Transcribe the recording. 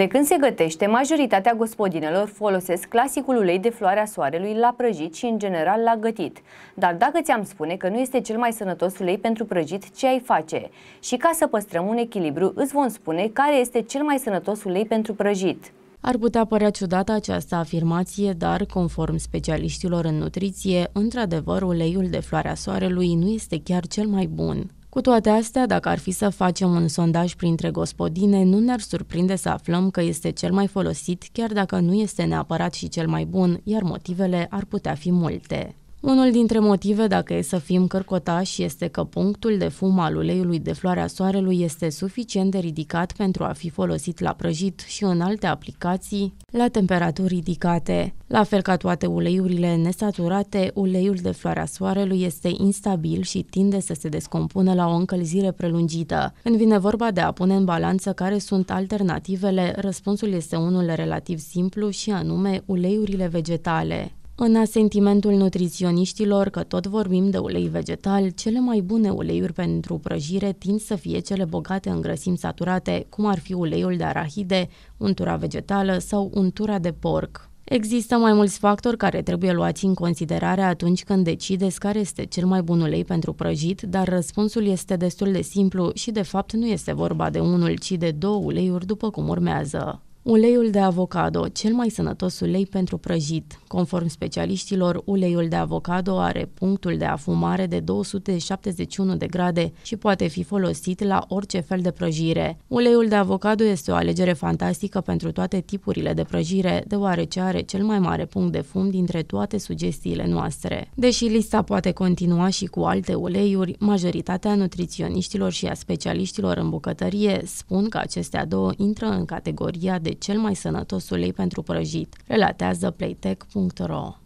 De când se gătește, majoritatea gospodinelor folosesc clasicul ulei de floarea soarelui la prăjit și, în general, la gătit. Dar dacă ți-am spune că nu este cel mai sănătos ulei pentru prăjit, ce ai face? Și ca să păstrăm un echilibru, îți vom spune care este cel mai sănătos ulei pentru prăjit. Ar putea părea ciudată această afirmație, dar, conform specialiștilor în nutriție, într-adevăr, uleiul de floarea soarelui nu este chiar cel mai bun. Cu toate astea, dacă ar fi să facem un sondaj printre gospodine, nu ne-ar surprinde să aflăm că este cel mai folosit, chiar dacă nu este neapărat și cel mai bun, iar motivele ar putea fi multe. Unul dintre motive, dacă e să fim cărcotași, este că punctul de fum al uleiului de floarea soarelui este suficient de ridicat pentru a fi folosit la prăjit și în alte aplicații la temperaturi ridicate. La fel ca toate uleiurile nesaturate, uleiul de floarea soarelui este instabil și tinde să se descompună la o încălzire prelungită. Când vine vorba de a pune în balanță care sunt alternativele, răspunsul este unul relativ simplu și anume uleiurile vegetale. În asentimentul nutriționiștilor că tot vorbim de ulei vegetal, cele mai bune uleiuri pentru prăjire tind să fie cele bogate în grăsimi saturate, cum ar fi uleiul de arahide, untura vegetală sau untura de porc. Există mai mulți factori care trebuie luați în considerare atunci când decideți care este cel mai bun ulei pentru prăjit, dar răspunsul este destul de simplu și de fapt nu este vorba de unul, ci de două uleiuri după cum urmează. Uleiul de avocado, cel mai sănătos ulei pentru prăjit. Conform specialiștilor, uleiul de avocado are punctul de afumare de 271 de grade și poate fi folosit la orice fel de prăjire. Uleiul de avocado este o alegere fantastică pentru toate tipurile de prăjire, deoarece are cel mai mare punct de fum dintre toate sugestiile noastre. Deși lista poate continua și cu alte uleiuri, majoritatea nutriționiștilor și a specialiștilor în bucătărie spun că acestea două intră în categoria de cel mai sănătos ulei pentru prăjit, relatează playtech.ro.